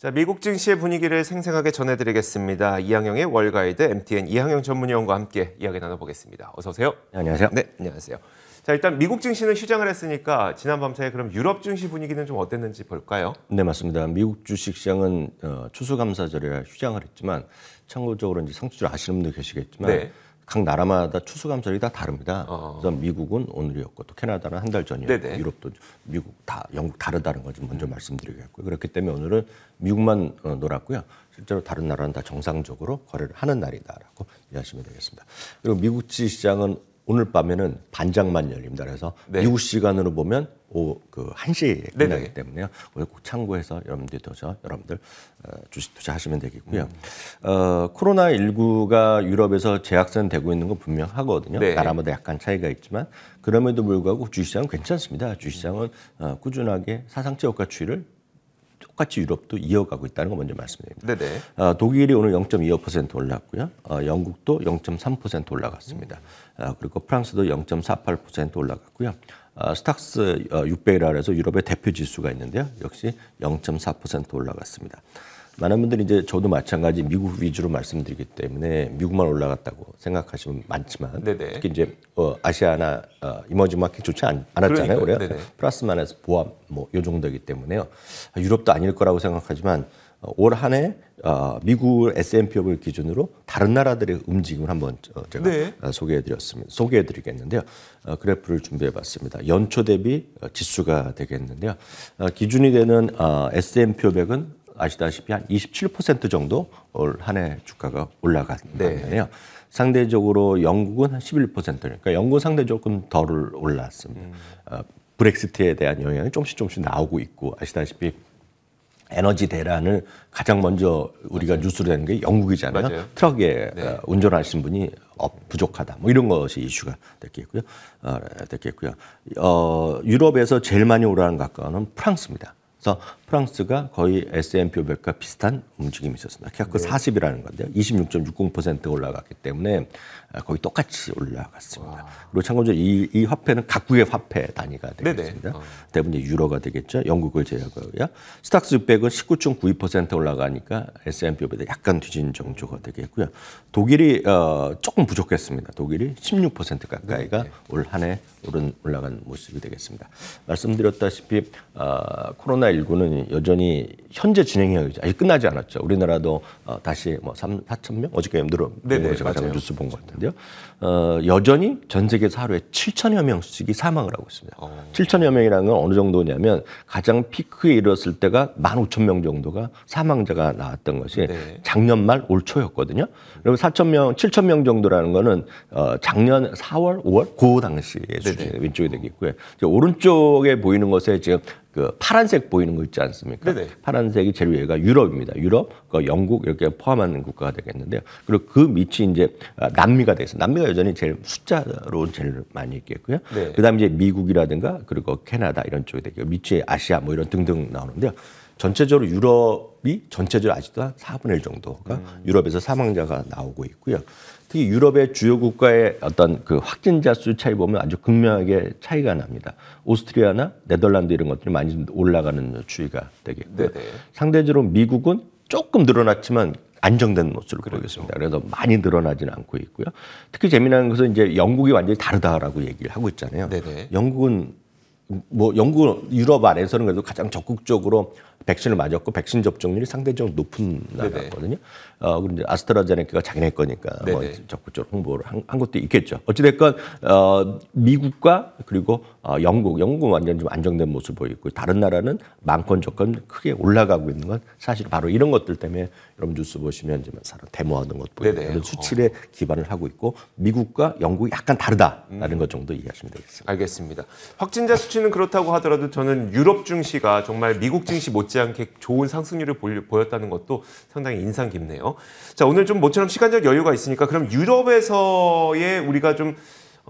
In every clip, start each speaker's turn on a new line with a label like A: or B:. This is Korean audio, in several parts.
A: 자, 미국 증시의 분위기를 생생하게 전해드리겠습니다. 이항영의 월가이드 MTN 이항영 전문위원과 함께 이야기 나눠보겠습니다. 어서 오세요. 네, 안녕하세요. 네, 안녕하세요. 자, 일단 미국 증시는 휴장을 했으니까 지난 밤사이 그럼 유럽 증시 분위기는 좀 어땠는지 볼까요?
B: 네, 맞습니다. 미국 주식시장은 어, 추수감사절이라 휴장을 했지만 참고적으로 이제 상추를 아시는 분도 계시겠지만 네. 각 나라마다 추수감설이 다 다릅니다. 어. 그 미국은 오늘이었고 또 캐나다는 한 달 전이었고 네네. 유럽도 미국 다 영국 다르다는 걸좀 먼저 음. 말씀드리겠고요. 그렇기 때문에 오늘은 미국만 어, 놀았고요. 실제로 다른 나라는 다 정상적으로 거래를 하는 날이다라고 이해하시면 되겠습니다. 그리고 미국 지 시장은 오늘 밤에는 반장만 열립니다. 그래서 네. 미국 시간으로 보면 오그 1시에 끝나기 때문에요. 오늘 꼭 참고해서 여러분들 도자 여러분들 어, 주식 투자하시면 되겠고요. 음. 어, 코로나 19가 유럽에서 재확산되고 있는 건 분명하거든요. 네. 나라마다 약간 차이가 있지만 그럼에도 불구하고 주식시장은 괜찮습니다. 주식시장은 어, 꾸준하게 사상최 호가 추이를 똑같이 유럽도 이어가고 있다는 거 먼저 말씀드립니다. 네네. 아, 독일이 오늘 0.25% 올랐고요. 아, 영국도 0.3% 올라갔습니다. 아, 그리고 프랑스도 0.48% 올라갔고요. 아, 스탁스 600이라 해서 유럽의 대표 지수가 있는데요. 역시 0.4% 올라갔습니다. 많은 분들이 이제 저도 마찬가지 미국 위주로 말씀드리기 때문에 미국만 올라갔다고 생각하시면 많지만 네네. 특히 이제 어, 아시아나 어, 이머지 마켓 좋지 않, 았잖아요 그래요? 플러스만에서 보합 뭐 요 정도이기 때문에요. 유럽도 아닐 거라고 생각하지만 어, 올한 해 어, 미국 S&P500 기준으로 다른 나라들의 움직임을 한번 어, 제가 네. 어, 소개해드렸습니다. 소개해드리겠는데요. 어, 그래프를 준비해봤습니다. 연초 대비 어, 지수가 되겠는데요. 어, 기준이 되는 어, S&P500은 아시다시피 한 27% 정도 올 한 해 주가가 올라갔는데요 네. 상대적으로 영국은 한 11% 그러니까 영국은 상대적으로 조금 덜 올랐습니다. 음. 어, 브렉시트에 대한 영향이 조금씩 조금씩 나오고 있고 아시다시피 에너지 대란을 가장 먼저 우리가 맞아요. 뉴스로 되는 게 영국이잖아요. 맞아요. 트럭에 어, 네. 운전하신 분이 어, 부족하다. 뭐 이런 것이 이슈가 됐겠고요. 어, 됐겠고요. 어, 유럽에서 제일 많이 오르는 가까운 프랑스입니다. 그래서 프랑스가 거의 S&P 500과 비슷한 움직임이 있었습니다. 키가 네. 40이라는 건데요. 26.60% 올라갔기 때문에 아, 거의 똑같이 올라갔습니다. 와. 아. 그리고 참고로 이, 이 화폐는 각국의 화폐 단위가 되겠습니다. 어. 대부분 유로가 되겠죠. 영국을 제외하고요. 스탁스 600은 19.92% 올라가니까 S&P 500에 약간 뒤진 정조가 되겠고요. 독일이 어, 조금 부족했습니다. 독일이 16% 가까이가 네. 네. 올한해 올라간 모습이 되겠습니다. 말씀드렸다시피 어, 코로나 코로나19는 여전히 현재 진행형이 아직 끝나지 않았죠. 우리나라도 어, 다시 뭐 3, 4천 명? 어저께 늘어, 네네, 제가 가장 뉴스 본 것 같은데요. 어, 여전히 전 세계에서 하루에 7천여 명씩이 사망을 하고 있습니다. 어. 7천여 명이라는 건 어느 정도냐면 가장 피크에 이르렀을 때가 1 5천명 정도가 사망자가 나왔던 것이 네. 작년 말 올 초였거든요. 그리고 4천명7천명 정도라는 거는 어, 작년 4월, 5월 그 당시의 수준 왼쪽이 되겠고요. 오른쪽에 보이는 것에 지금 그 파란색 보이는 거 있지 않습니까? 네네. 파란색이 제일 위가 유럽입니다. 유럽, 그 영국 이렇게 포함하는 국가가 되겠는데요. 그리고 그 밑이 이제 아, 남미가 되겠습 남미가 여전히 제일 숫자로 제일 많이 있겠고요. 네. 그다음에 이제 미국이라든가 그리고 캐나다 이런 쪽이 되겠고 밑에 아시아 뭐 이런 등등 나오는데요. 전체적으로 유럽이 전체적으로 아직도 한 4분의 1 정도가 음. 유럽에서 사망자가 나오고 있고요. 특히 유럽의 주요 국가의 어떤 그 확진자 수 차이 보면 아주 극명하게 차이가 납니다. 오스트리아나 네덜란드 이런 것들이 많이 올라가는 추이가 되겠고요. 네네. 네. 상대적으로 미국은 조금 늘어났지만 안정된 모습을 그렇죠. 보겠습니다. 그래서 많이 늘어나지는 않고 있고요. 특히 재미난 것은 이제 영국이 완전히 다르다라고 얘기를 하고 있잖아요. 네네. 네. 영국은 뭐 영국 유럽 안에서는 그래도 가장 적극적으로 백신을 맞았고 백신 접종률이 상대적으로 높은 나라거든요. 어, 그리고 아스트라제네카가 자기네 거니까 뭐 적극적으로 홍보를 한, 한 것도 있겠죠. 어찌됐건 어, 미국과 그리고 어, 영국, 영국은 완전 좀 안정된 모습 보이고 다른 나라는 만권 조건 크게 올라가고 있는 건 사실 바로 이런 것들 때문에 여러분 뉴스 보시면 지금 뭐 사람 데모하는 것 보이고 이런 수치에 어. 기반을 하고 있고 미국과 영국이 약간 다르다라는 음. 것 정도 이해하시면
A: 되겠습니다. 알겠습니다. 확진자 수치는 그렇다고 하더라도 저는 유럽 증시가 정말 미국 증시 못 못지않게 좋은 상승률을 보였다는 것도 상당히 인상 깊네요. 자, 오늘 좀 모처럼 시간적 여유가 있으니까 그럼 유럽에서의 우리가 좀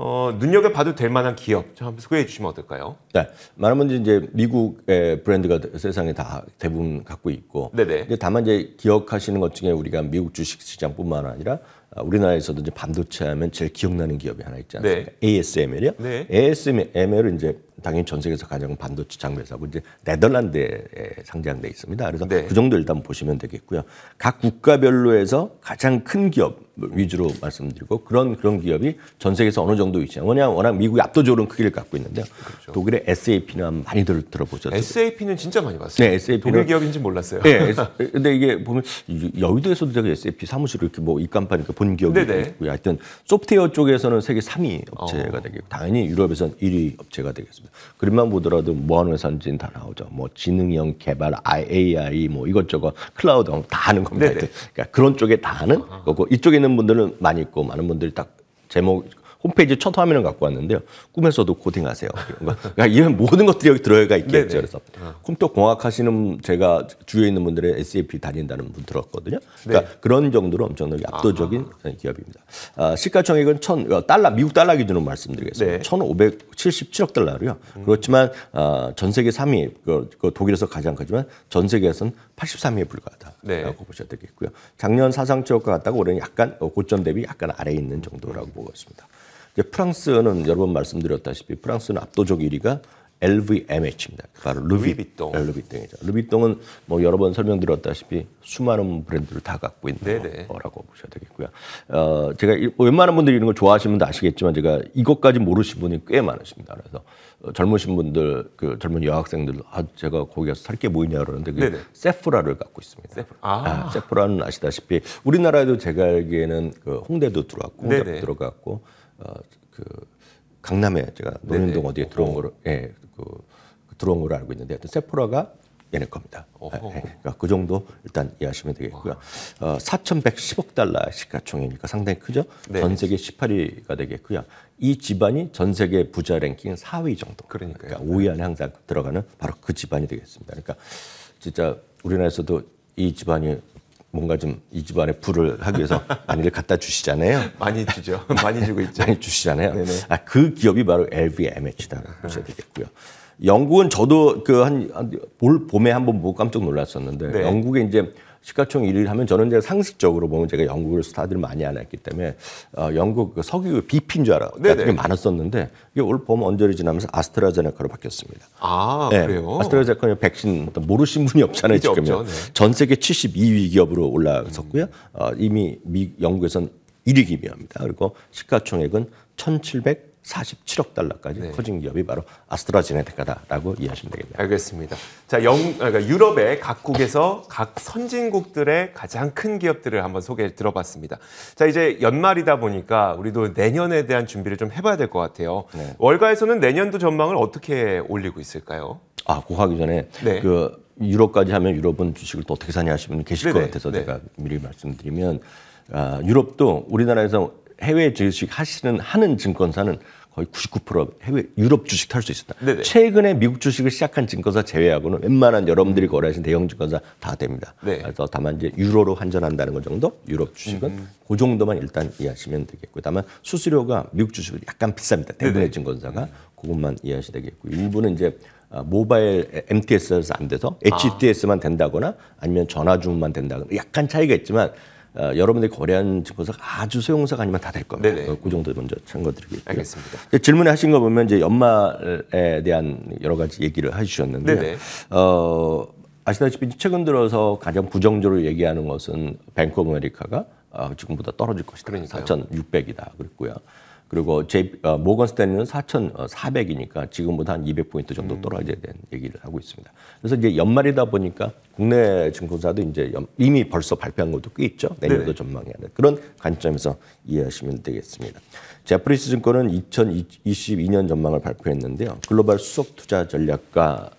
A: 어, 눈여겨봐도 될 만한 기업 좀 소개해 주시면 어떨까요?
B: 네. 말하면 이제 미국의 브랜드가 세상에 다 대부분 갖고 있고. 네네. 근데 다만 이제 기억하시는 것 중에 우리가 미국 주식 시장뿐만 아니라 아, 우리나라에서도 이제 반도체 하면 제일 기억나는 기업이 하나 있지 않습니까? 네. ASML이요. 네. ASML은 이제 당연히 전 세계에서 가장 반도체 장비사고 이제 네덜란드에 상장돼 있습니다. 그래서 네. 그 정도 일단 보시면 되겠고요. 각 국가별로 해서 가장 큰 기업 위주로 말씀드리고 그런 그런 기업이 전 세계에서 어느 정도 있죠. 냐 왜냐하면 워낙 미국이 압도적으로 크기를 갖고 있는데요. 그렇죠. 독일의 SAP는 많이 들, 들어보셨죠. SAP는
A: 진짜 많이 봤어요. 네,
B: SAP는 독일 기업인지 몰랐어요. 네, 근데 이게 보면 여의도에서도 제가 SAP 사무실을 이렇게 뭐 입간판 이렇게 본기업이 네네. 있고요. 하여튼 소프트웨어 쪽에서는 세계 3위 업체가 어. 되겠고 당연히 유럽에서는 1위 업체가 되겠습니다. 있습니다. 그림만 보더라도 뭐 하는 회사인지다 나오죠. 뭐 지능형 개발, AI 뭐 이것저것 클라우드 뭐 다 하는 겁니다. 그러니까 그런 쪽에 다 하는 거고 이쪽에 있는 분들은 많이 있고 많은 분들이 딱 제목 홈페이지 첫 화면을 갖고 왔는데요. 꿈에서도 코딩하세요. 그러니까 이런 모든 것들이 여기 들어가 있겠죠. 그래서 컴퓨터 공학 하시는 제가 주위에 있는 분들의 SAP 다닌다는 분 들었거든요. 그러니까 네. 그런 정도로 엄청나게 압도적인 아 기업입니다. 아, 시가총액은 천 어, 달러 미국 달러 기준으로 말씀드리겠습니다. 네. 1,577억 달러로요. 음. 그렇지만 아, 전 세계 3위 그, 그 독일에서 가장 크지만 전 세계에서는 83위에 불과하다라고 네. 보셔야 되겠고요. 작년 사상 최고가 같다고 올해는 약간 어, 고점 대비 약간 아래 에 있는 정도라고 보고 있습니다. 프랑스는 여러 번 말씀드렸다시피 프랑스는 압도적 1위가 LVMH입니다. 그 바로 루비똥 루비통이죠. 네, 루비똥은뭐 여러 번 설명드렸다시피 수많은 브랜드를 다 갖고 있는 네네. 네. 거라고 보셔야 되겠고요. 어, 제가 뭐 웬만한 분들이 이런 걸 좋아하시면 다 아시겠지만 제가 이것까지 모르시는 분이 꽤 많으십니다. 그래서 어, 젊으신 분들, 그 젊은 여학생들, 아, 제가 거기 가서 살 게 뭐냐 있 그러는데 그 네, 세프라를 갖고 있습니다. 세프라. 아. 아, 세프라는 아시다시피 우리나라에도 제가 알기에는 그 홍대도 들어왔고, 홍대도 들어갔고, 어그 강남에 제가 네, 노년동 네. 어디에 들어온 거로 예, 그, 그 들어온 걸로 알고 있는데 어떤 세포라가 얘네 겁니다. 네, 그러니까 그 정도 일단 이해하시면 되겠고요. 어, 4,110억 달러 시가총액이니까 상당히 크죠. 네. 전 세계 18위가 되겠고요. 이 집안이 전 세계 부자 랭킹 4위 정도. 그러니까요. 그러니까 5위 안에 항상 들어가는 바로 그 집안이 되겠습니다. 그러니까 진짜 우리나라에서도 이 집안이 뭔가 좀 이 집안에 불을 하기 위해서 많이들 갖다 주시잖아요. 많이 주죠. 많이 주고 있죠. 많이 주시잖아요. 아, 그 기업이 바로 l v m h 다 보셔야 되겠고요. 영국은 저도 그한올 봄에 한 번 보고 깜짝 놀랐었는데 네. 영국에 이제 시가총 1위를 하면 저는 이제 상식적으로 보면 제가 영국을 스타들을 많이 안 했기 때문에 어, 영국 그 석유 비핀 그 줄 알아. 되게 많았었는데 이게 올 봄 언저리 지나면서 아스트라제네카로 바뀌었습니다.
A: 아 네. 그래요?
B: 아스트라제네카는 백신 모르신 분이 없잖아요 지금. 네. 전 세계 72위 기업으로 올라섰고요. 음. 어, 이미 미, 영국에선 1위 기업입니다. 그리고 시가총액은 1,700 47억 달러까지 네. 커진 기업이 바로 아스트라제네카다라고 이해하시면 되겠네요.
A: 알겠습니다. 자, 영, 아, 그러니까 유럽의 각국에서 각 선진국들의 가장 큰 기업들을 한번 소개 들어봤습니다. 자, 이제 연말이다 보니까 우리도 내년에 대한 준비를 좀 해봐야 될 것 같아요. 네. 월가에서는 내년도 전망을 어떻게 올리고 있을까요? 아, 고하기 전에 네. 그
B: 유럽까지 하면 유럽은 주식을 또 어떻게 사냐 하시는 분 계실 네네. 것 네, 네. 같아서 제가 미리 말씀드리면 아, 유럽도 우리나라에서 해외 주식 하시는 하는 증권사는 거의 99% 해외 유럽 주식 탈 수 있었다. 네네. 최근에 미국 주식을 시작한 증권사 제외하고는 웬만한 여러분들이 음. 거래하신 대형 증권사 다 됩니다. 네. 그래서 다만 이제 유로로 환전한다는 것 정도 유럽 주식은 음. 그 정도만 일단 이해하시면 되겠고 다만 수수료가 미국 주식은 약간 비쌉니다. 대부분의 증권사가 그것만 이해하시야 되겠고 일부는 이제 아, 모바일 MTS에서 안 돼서 아. HTS만 된다거나 아니면 전화 주문만 된다거나 약간 차이가 있지만 어, 여러분들이 거래한 증권사가 아주 소형사가 아니면 다 될 겁니다. 네네. 어, 그 정도 먼저 참고드리겠고요. 알겠습니다. 그 질문에 하신 거 보면 이제 연말에 대한 여러 가지 얘기를 해주셨는데 어, 아시다시피 최근 들어서 가장 부정적으로 얘기하는 것은 뱅크 오브 아메리카가 어, 지금보다 떨어질 것이다. 그러니까요. 4,600이다 그랬고요. 그리고 제, 어, 모건 스탠리는 4,400이니까 지금보다 한 200포인트 정도 음. 떨어져야 되는 얘기를 하고 있습니다. 그래서 이제 연말이다 보니까 국내 증권사도 이제 이미 벌써 발표한 것도 꽤 있죠. 내년도 전망이 하는 그런 관점에서 이해하시면 되겠습니다. 제프리스 증권은 2022년 전망을 발표했는데요. 글로벌 수석 투자 전략가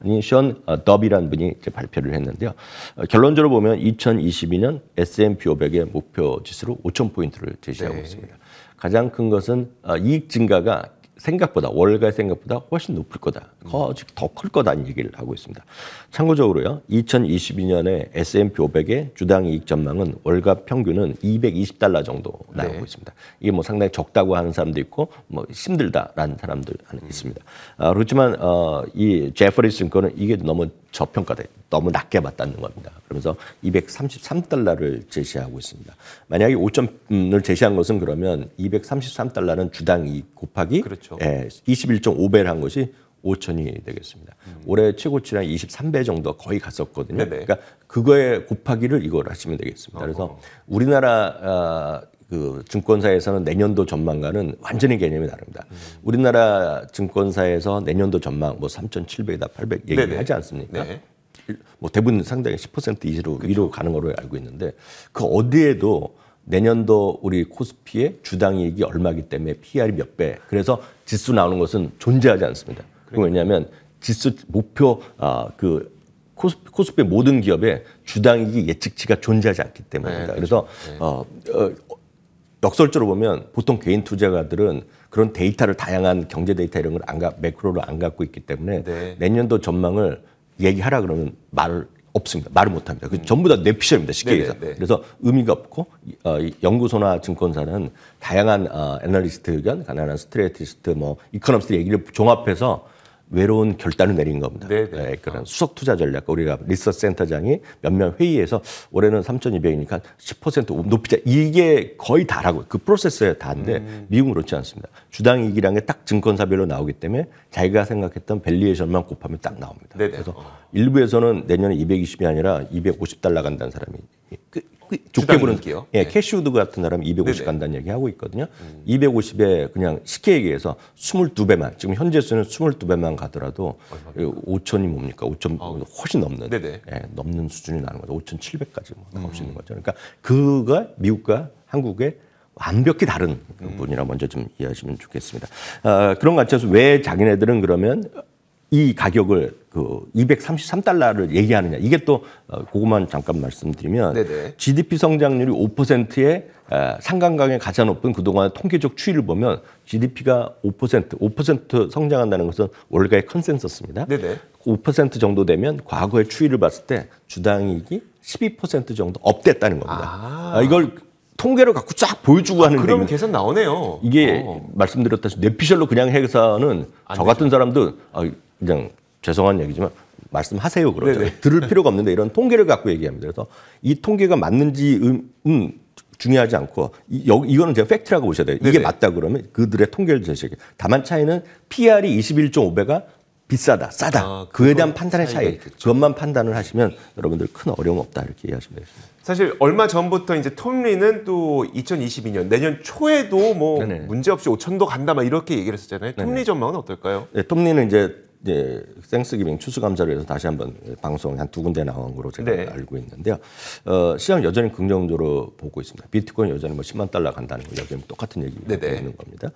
B: 가니션 어, 더비라는 분이 발표를 했는데요. 어, 결론적으로 보면 2022년 S&P 500의 목표 지수로 5,000 포인트를 제시하고 네. 있습니다. 가장 큰 것은 어, 이익 증가가 생각보다 월가의 생각보다 훨씬 높을 거다. 음. 더클 거다는 얘기를 하고 있습니다. 참고적으로요. 2022년에 S&P 500의 주당 이익 전망은 월가 평균은 220달러 정도 네. 나오고 네. 있습니다. 이게 뭐 상당히 적다고 하는 사람도 있고 뭐 힘들다라는 사람들 음. 있습니다. 아, 그렇지만 어, 이 제퍼리슨 거는 이게 너무 저평가돼 너무 낮게 봤다는 겁니다. 그러면서 233달러를 제시하고 있습니다. 만약에 5점을 제시한 것은 그러면 233달러는 주당 이 곱하기 그렇죠. 예, 21.5배를 한 것이 5천이 되겠습니다. 음. 올해 최고치랑 23배 정도 거의 갔었거든요. 네네. 네. 그러니까 그거에 곱하기를 이걸 하시면 되겠습니다. 그래서 우리나라 아, 그 증권사에서는 내년도 전망과는 완전히 개념이 다릅니다. 음. 우리나라 증권사에서 내년도 전망 뭐 3,700이다 800 얘기하지 않습니까? 네. 뭐 대부분 상당히 10% 이하로 그렇죠. 위로 가는 걸로 알고 있는데 그 어디에도 내년도 우리 코스피의 주당이익이 얼마기 때문에 PR이 몇 배. 그래서 지수 나오는 것은 존재하지 않습니다. 그리고 그러니까. 왜냐하면 지수 목표 아 그 코스피, 코스피 모든 기업의 주당이익이 예측치가 존재하지 않기 때문입니다. 네, 그렇죠. 그래서 네. 어, 어 역설적으로 보면 보통 개인 투자가들은 그런 데이터를 다양한 경제 데이터 이런 걸안가 매크로를 안 갖고 있기 때문에 네. 내년도 전망을 얘기하라 그러면 말을 없습니다. 말을 못 합니다. 그 음. 전부 다 뇌피셜입니다. 쉽게 네, 얘기해서. 네, 네. 그래서 의미가 없고 어, 연구소나 증권사는 다양한 어, 애널리스트 의견, 가난한 스트레티스트, 뭐 이코노미스트 얘기를 종합해서 외로운 결단을 내린 겁니다. 네네. 네. 네, 그런 수석 투자 전략 우리가 리서치 센터장이 몇몇 회의에서 올해는 3,200이니까 10% 높이자 이게 거의 다라고 그 프로세스에 다인데 음. 미국은 그렇지 않습니다. 주당 이익이라는 게딱 증권사별로 나오기 때문에 자기가 생각했던 밸리에이션만 곱하면 딱 나옵니다. 네네. 네. 그래서 어. 일부에서는 내년에 220이 아니라 250달러 간다는 사람이 그 좋게 그 보는 예, 네. 캐시우드 같은 사람 250 네네. 간다는 얘기 하고 있거든요. 음. 250에 그냥 쉽게 얘기해서 22배만 지금 현재 수는 22배만 가더라도 얼 5천이 뭡니까? 5천 아. 네. 훨씬 넘는 네네. 예, 넘는 수준이 나는 거죠. 5,700까지 뭐 나올 수 있는 음. 거죠. 그러니까 그가 미국과 한국의 완벽히 다른 음. 분이라 먼저 좀 이해하시면 좋겠습니다. 아, 그런 관점에서 왜 자기네들은 그러면 이 가격을 그 233달러를 얘기하느냐. 이게 또 그것만 어, 잠깐 말씀드리면 네네. GDP 성장률이 5%에 상강강의 가장 높은 그동안 통계적 추이를 보면 GDP가 5% 5% 성장한다는 것은 월가의 컨센서스입니다. 네네. 5% 정도 되면 과거의 추이를 봤을 때 주당이익이 12% 정도 업됐다는 겁니다. 아. 아 이걸 통계를 갖고 쫙 보여주고 아, 하는 그러면 계산 나오네요. 이게 어. 말씀드렸다시피 뇌피셜로 그냥 해서는 아, 저 같은 사람도 아, 그냥 죄송한 얘기지만 말씀하세요 그러죠. 네네. 들을 필요가 없는데 이런 통계를 갖고 얘기합니다. 그래서 이 통계가 맞는지 음, 음 중요하지 않고 이, 여, 이거는 제가 팩트라고 보셔야 돼요. 이게 네네. 맞다 그러면 그들의 통계를 제시할게요. 다만 차이는 PR이 21.5배가 비싸다, 싸다. 아, 그에 대한 판단의 차이. 있겠죠. 그것만 판단을 하시면 여러분들 큰 어려움 없다 이렇게 이해하시면 되겠습니다.
A: 사실 얼마 전부터 이제 톱리는또 2022년 내년 초에도 뭐 네네. 네. 문제없이 5천도 간다 막 이렇게 얘기를 했었잖아요. 톱리 네, 네. 전망은 어떨까요?
B: 네, 톱리는 이제 네, 생스기빙 추수감사를 해서 다시 한번 방송에 한 두 군데 나온 거로 제가 네. 알고 있는데요. 어, 시장 여전히 긍정적으로 보고 있습니다. 비트코인 여전히 뭐 10만 달러 간다는 거 여전히 똑같은 얘기가 네네. 는 겁니다.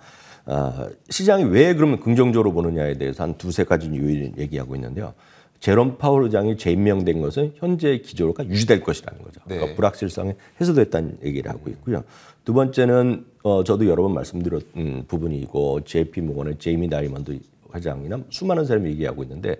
B: 아, 시장이 왜 그러면 긍정적으로 보느냐에 대해서 한 두세 가지 요인 얘기하고 있는데요. 제롬 파월 의장이 재임명된 것은 현재 기조가 유지될 것이라는 거죠. 네. 그러니까 불확실성이 해소됐다는 얘기를 하고 있고요. 두 번째는 어, 저도 여러 번 말씀드렸던 부분이고 JP 모건의 제이미 다이먼드 과장이나 수많은 사람이 얘기하고 있는데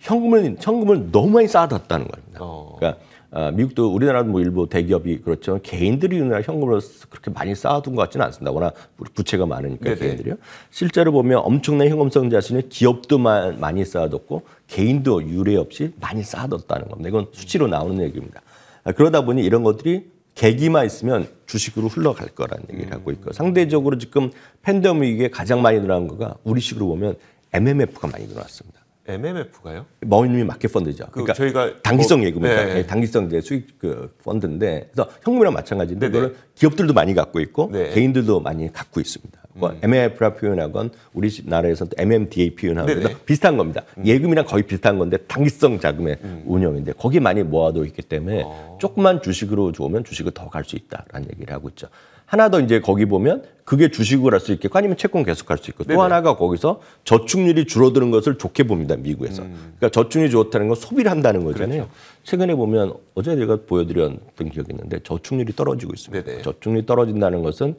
B: 현금을 현금을 너무 많이 쌓아뒀다는 겁니다. 어. 그러니까 아, 미국도 우리나라도 뭐 일부 대기업이 그렇죠 개인들이 우리나라 현금을 그렇게 많이 쌓아둔 것 같지는 않습니다. 워낙 부채가 많으니까 네네. 개인들이요. 실제로 보면 엄청난 현금성 자신은 기업도 많이 쌓아뒀고 개인도 유례 없이 많이 쌓아뒀다는 겁니다. 이건 수치로 나오는 얘기입니다. 아, 그러다 보니 이런 것들이 계기만 있으면 주식으로 흘러갈 거라는 얘기를 하고 음. 있고 상대적으로 지금 팬데믹에 가장 많이 늘어난 거가 우리식으로 보면 MMF가 많이 늘어났습니다.
A: MMF가요?
B: 머니 마켓 펀드죠. 그 그러니까
A: 저희가 단기성
B: 뭐, 예금, 그러 예, 네. 단기성 예. 예, 이제 수익 그 펀드인데 그래서 현금이랑 마찬가지인데 네, 네. 그걸 기업들도 많이 갖고 있고 네. 개인들도 많이 갖고 있습니다. 음. MMF라 표현하건 우리나라에서 MMDA 표현하는 네, 비슷한 겁니다. 음. 예금이랑 거의 비슷한 건데 단기성 자금의 음. 운영인데 거기 많이 모아둬 있기 때문에 어. 조금만 주식으로 좋으면 주식을 더 갈 수 있다라는 얘기를 하고 있죠. 하나 더 이제 거기 보면 그게 주식으로할 수 있겠고 아니면 채권 계속할 수 있고 네네. 또 하나가 거기서 저축률이 줄어드는 것을 좋게 봅니다 미국에서 음. 그러니까 저축률이 좋다는 건 소비를 한다는 거잖아요 그렇죠. 최근에 보면 어제 제가 보여드렸던 기억이 있는데 저축률이 떨어지고 있습니다 네네. 저축률이 떨어진다는 것은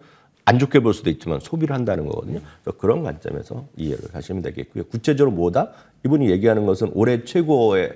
B: 안 좋게 볼 수도 있지만 소비를 한다는 거거든요 음. 그래서 그러니까 그런 관점에서 이해를 하시면 되겠고요 구체적으로 뭐다 이분이 얘기하는 것은 올해 최고의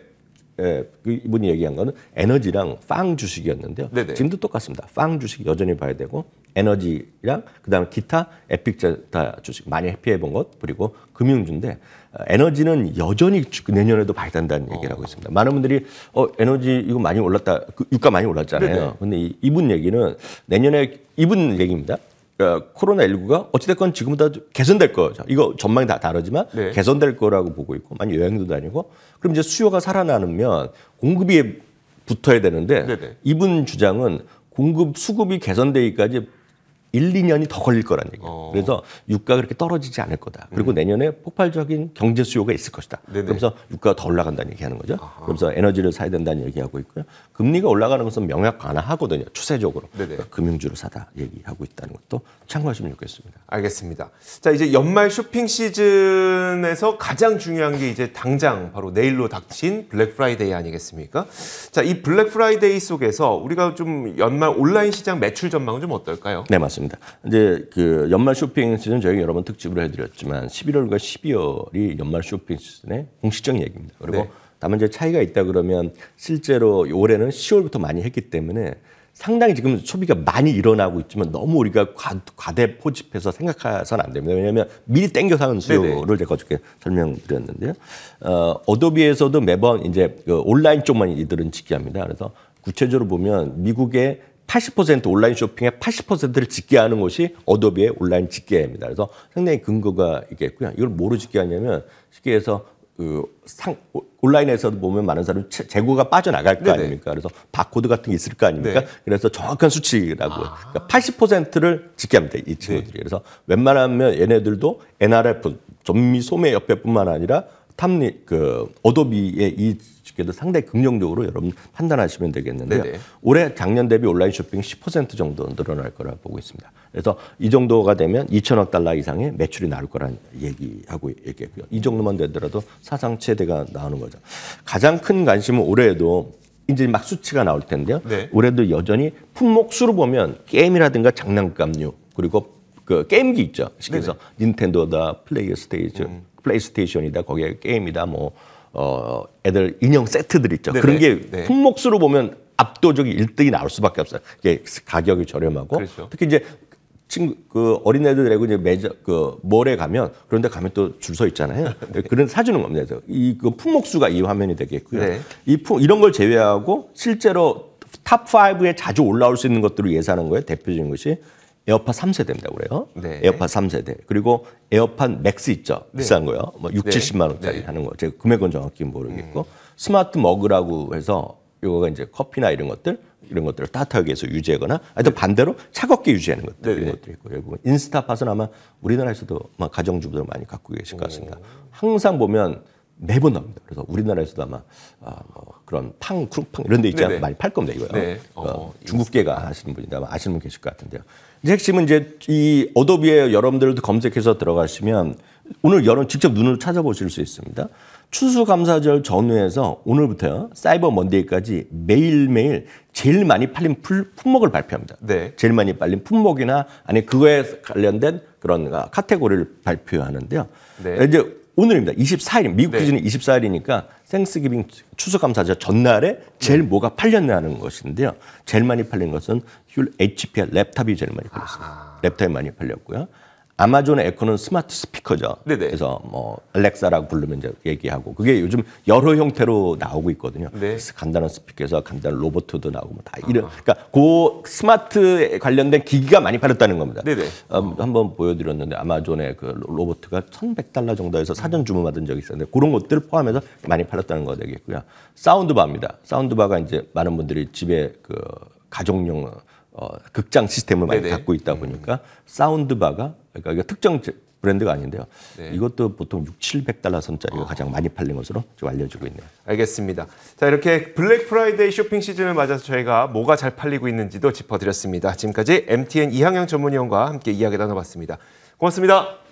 B: 예, 그 이분이 얘기한 거는 에너지랑 빵 주식이었는데요. 네네. 지금도 똑같습니다. 빵 주식 여전히 봐야 되고 에너지랑 그다음 기타 에픽자다 주식 많이 회피해 본 것 그리고 금융주인데 어, 에너지는 여전히 내년에도 발단다는 어. 얘기라고 있습니다. 많은 분들이 어 에너지 이거 많이 올랐다 그 유가 많이 올랐잖아요. 네네. 근데 이, 분 얘기는 내년에 이분 얘기입니다. 그 어, 코로나19가 어찌됐건 지금보다 개선될 거죠. 이거 전망이 다 다르지만 네. 개선될 거라고 보고 있고, 많이 여행도 다니고, 그럼 이제 수요가 살아나면 공급이 붙어야 되는데, 네네. 이분 주장은 공급 수급이 개선되기까지 1, 2년이 더 걸릴 거란 얘기예요. 어. 그래서 유가가 그렇게 떨어지지 않을 거다. 그리고 음. 내년에 폭발적인 경제 수요가 있을 것이다. 네네. 그러면서 유가가 더 올라간다는 얘기하는 거죠. 아하. 그러면서 에너지를 사야 된다는 얘기하고 있고요. 금리가 올라가는 것은 명약 완화하거든요. 추세적으로. 그러니까 금융주를 사다
A: 얘기하고 있다는 것도 참고하시면 좋겠습니다. 알겠습니다. 자 이제 연말 쇼핑 시즌에서 가장 중요한 게 이제 당장 바로 내일로 닥친 블랙 프라이데이 아니겠습니까? 자 이 블랙 프라이데이 속에서 우리가 좀 연말 온라인 시장 매출 전망은 좀 어떨까요? 네 맞습니다.
B: 그렇습니다. 이제 그 연말 쇼핑 시즌 저희가 여러 번 특집으로 해드렸지만 11월과 12월이 연말 쇼핑 시즌의 공식적인 얘기입니다. 그리고 네. 다만 이제 차이가 있다 그러면 실제로 올해는 10월부터 많이 했기 때문에 상당히 지금 소비가 많이 일어나고 있지만 너무 우리가 과, 대 포집해서 생각해서는 안 됩니다. 왜냐하면 미리 땡겨 사는 수요를 네, 네. 제가 어저께 설명드렸는데요. 어, 어도비에서도 매번 이제 그 온라인 쪽만 이들은 지기합니다. 그래서 구체적으로 보면 미국의 80% 온라인 쇼핑의 80%를 짓게 하는 것이 어도비의 온라인 집계입니다. 그래서 상당히 근거가 있겠고요. 이걸 뭐로 집계하냐면 쉽게 해서 그 상, 온라인에서도 보면 많은 사람이 재고가 빠져나갈 거 아닙니까? 그래서 바코드 같은 게 있을 거 아닙니까? 네. 그래서 정확한 수치라고 아. 그러니까 80%를 지켜합니다 이 친구들이. 네. 그래서 웬만하면 얘네들도 NRF 전미 소매 협회뿐만 아니라 탐리 그 어도비의 이 지켜도 상당히 긍정적으로 여러분 판단하시면 되겠는데요. 네네. 올해 작년 대비 온라인 쇼핑 10% 정도 늘어날 거라 보고 있습니다. 그래서 이 정도가 되면 2천억 달러 이상의 매출이 나올 거란 얘기하고 얘기했고요. 이 정도만 되더라도 사상 최대가 나오는 거죠. 가장 큰 관심은 올해에도 이제 막 수치가 나올 텐데요. 네. 올해도 여전히 품목수로 보면 게임이라든가 장난감류 그리고 그 게임기 있죠. 그래서 네. 닌텐도다, 플레이스테이션, 음. 플레이스테이션이다, 거기에 게임이다, 뭐어 애들 인형 세트들 있죠. 네네. 그런 게 네. 품목수로 보면 압도적인 1등이 나올 수밖에 없어요. 이게 가격이 저렴하고 그렇죠. 특히 이제 친구 그 어린애들하고 이제 매저 그 몰에 가면 그런데 가면 또 줄 서 있잖아요. 네. 그런 사주는 겁니다. 이그 품목수가 이 화면이 되겠고요. 네. 이품 이런 걸 제외하고 실제로 탑 5에 자주 올라올 수 있는 것들을 예상한 거예요. 대표적인 것이 에어팟 3세대입니다, 그래요. 네. 에어팟 3세대. 그리고 에어팟 맥스 있죠. 네. 비싼 거요. 뭐 6, 네. 70만 원짜리 네. 하는 거. 제가 금액은 정확히 모르겠고. 음. 스마트 머그라고 해서 요거가 이제 커피나 이런 것들 이런 것들을 따뜻하게 해서 유지하거나 하여튼 네. 반대로 차갑게 유지하는 것들 이런 것들이 있고 결국 인스타팟은 아마 우리나라에서도 아 가정주부들 많이 갖고 계실 것 같습니다. 오. 항상 보면 매번 나옵니다. 그래서 우리나라에서도 아마 아, 뭐 그런 팡, 크루팡 이런 데 있지 않 많이 팔 겁니다, 이거요. 네. 어, 어 중국계가 아시는 분인데 아마 아시는 분 계실 것 같은데요. 핵심은 이제 이 어도비에 여러분들도 검색해서 들어가시면 오늘 여러분 직접 눈으로 찾아보실 수 있습니다. 추수감사절 전후에서 오늘부터 사이버 먼데이까지 매일매일 제일 많이 팔린 품목을 발표합니다. 네. 제일 많이 팔린 품목이나 아니 그거에 관련된 그런 카테고리를 발표하는데요. 네. 이제 오늘입니다. 24일 미국 네. 기준이 24일이니까 생스기빙 추석감사자 전날에 제일 네. 뭐가 팔렸냐는 것인데요. 제일 많이 팔린 것은 휠 HP 랩탑이 제일 많이 팔렸습니다. 아. 랩탑이 많이 팔렸고요. 아마존 에코는 스마트 스피커죠. 네네. 그래서 뭐 알렉사라고 부르면 이제 얘기하고 그게 요즘 여러 형태로 나오고 있거든요. 네. 간단한 스피커에서 간단한 로봇도 나오고 뭐다 아. 이런. 아. 그러니까 그 스마트 관련된 기기가 많이 팔렸다는 겁니다. 네네. 어, 한번 보여드렸는데 아마존의 그 로봇가 1,100달러 정도에서 사전 주문받은 적이 있었는데 그런 것들 을 포함해서 많이 팔렸다는 거 되겠고요. 사운드바입니다. 사운드바가 이제 많은 분들이 집에 그 가정용 어, 극장 시스템을 많이 네네. 갖고 있다 보니까 사운드바가 그러니까 이게 특정 브랜드가 아닌데요. 네. 이것도 보통 6, 700달러 선짜리가 아. 가장 많이 팔린 것으로 좀 알려지고 있네요.
A: 알겠습니다. 자, 이렇게 블랙 프라이데이 쇼핑 시즌을 맞아서 저희가 뭐가 잘 팔리고 있는지도 짚어드렸습니다. 지금까지 MTN 이항영 전문위원과 함께 이야기 나눠봤습니다. 고맙습니다.